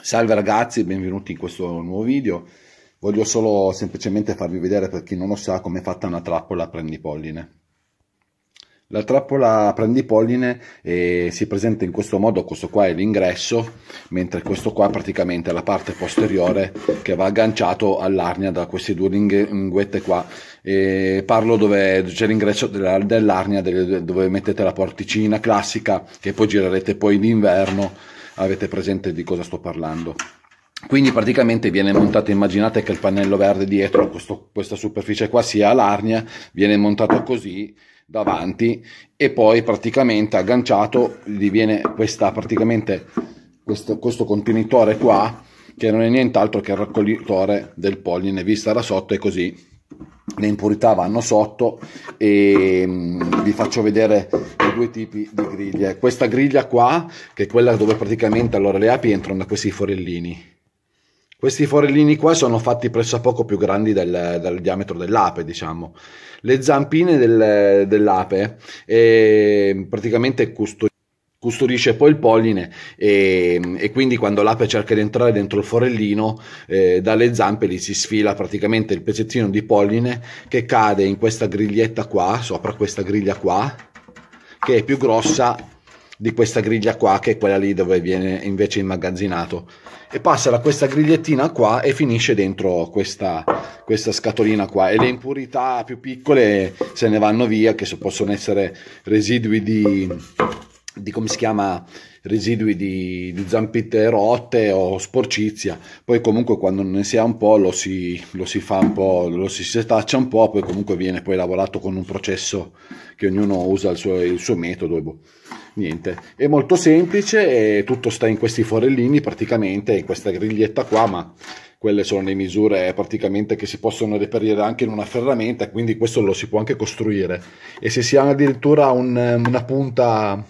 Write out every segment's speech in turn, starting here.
Salve ragazzi, benvenuti in questo nuovo video. Voglio solo semplicemente farvi vedere per chi non lo sa come è fatta una trappola prendipolline. La trappola prendipolline eh, si presenta in questo modo, questo qua è l'ingresso, mentre questo qua praticamente è la parte posteriore che va agganciato all'arnia da queste due linguette qua. E parlo dove c'è l'ingresso dell'arnia dove mettete la porticina classica che poi girerete poi d'inverno avete presente di cosa sto parlando quindi praticamente viene montato immaginate che il pannello verde dietro questo, questa superficie qua sia l'arnia viene montato così davanti e poi praticamente agganciato gli viene questa praticamente questo, questo contenitore qua che non è nient'altro che il raccoglitore del polline vista da sotto e così le impurità vanno sotto e mm, vi faccio vedere i due tipi di griglie questa griglia qua che è quella dove praticamente allora le api entrano da questi forellini questi forellini qua sono fatti pressopoco più grandi del, del diametro dell'ape, diciamo. Le zampine del, dell'ape eh, praticamente custodiscono custodisce poi il polline e, e, quindi quando l'ape cerca di entrare dentro il forellino eh, dalle zampe gli si sfila praticamente il pezzettino di polline che cade in questa griglietta qua sopra questa griglia qua che è più grossa di questa griglia qua che è quella lì dove viene invece immagazzinato e passa da questa grigliettina qua e finisce dentro questa, questa scatolina qua e le impurità più piccole se ne vanno via che possono essere residui di di come si chiama residui di, di, zampette rotte o sporcizia poi comunque quando ne si ha un po' lo si, lo si fa un po' lo si setaccia un po' poi comunque viene poi lavorato con un processo che ognuno usa il suo, il suo metodo boh. niente è molto semplice e tutto sta in questi forellini praticamente in questa griglietta qua ma quelle sono le misure praticamente che si possono reperire anche in una ferramenta quindi questo lo si può anche costruire e se si ha addirittura un, una punta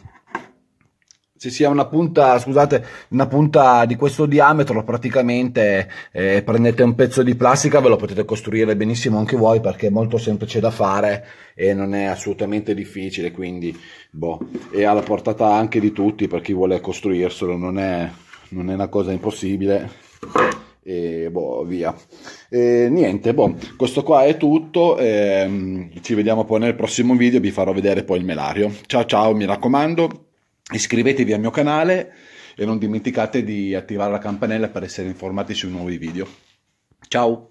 sì, sì, una punta, scusate, una punta di questo diametro praticamente, eh, prendete un pezzo di plastica, ve lo potete costruire benissimo anche voi perché è molto semplice da fare e non è assolutamente difficile, quindi boh, è alla portata anche di tutti per chi vuole costruirselo, non è, non è una cosa impossibile e boh, via. E niente, boh, questo qua è tutto, ehm, ci vediamo poi nel prossimo video, vi farò vedere poi il melario. Ciao ciao, mi raccomando. Iscrivetevi al mio canale e non dimenticate di attivare la campanella per essere informati sui nuovi video. Ciao!